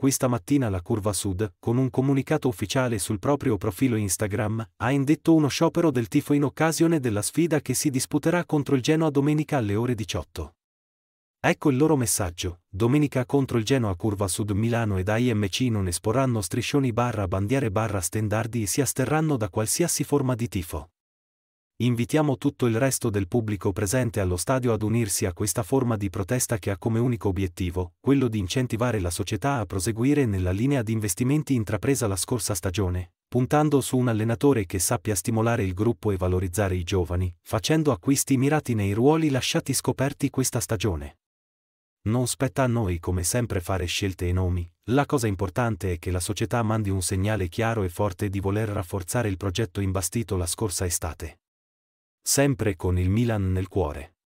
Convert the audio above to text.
questa mattina la Curva Sud, con un comunicato ufficiale sul proprio profilo Instagram, ha indetto uno sciopero del tifo in occasione della sfida che si disputerà contro il Genoa domenica alle ore 18. Ecco il loro messaggio, domenica contro il Genoa Curva Sud Milano ed AIMC non esporranno striscioni barra bandiere barra stendardi e si asterranno da qualsiasi forma di tifo invitiamo tutto il resto del pubblico presente allo stadio ad unirsi a questa forma di protesta che ha come unico obiettivo quello di incentivare la società a proseguire nella linea di investimenti intrapresa la scorsa stagione, puntando su un allenatore che sappia stimolare il gruppo e valorizzare i giovani, facendo acquisti mirati nei ruoli lasciati scoperti questa stagione. Non spetta a noi come sempre fare scelte e nomi, la cosa importante è che la società mandi un segnale chiaro e forte di voler rafforzare il progetto imbastito la scorsa estate sempre con il Milan nel cuore.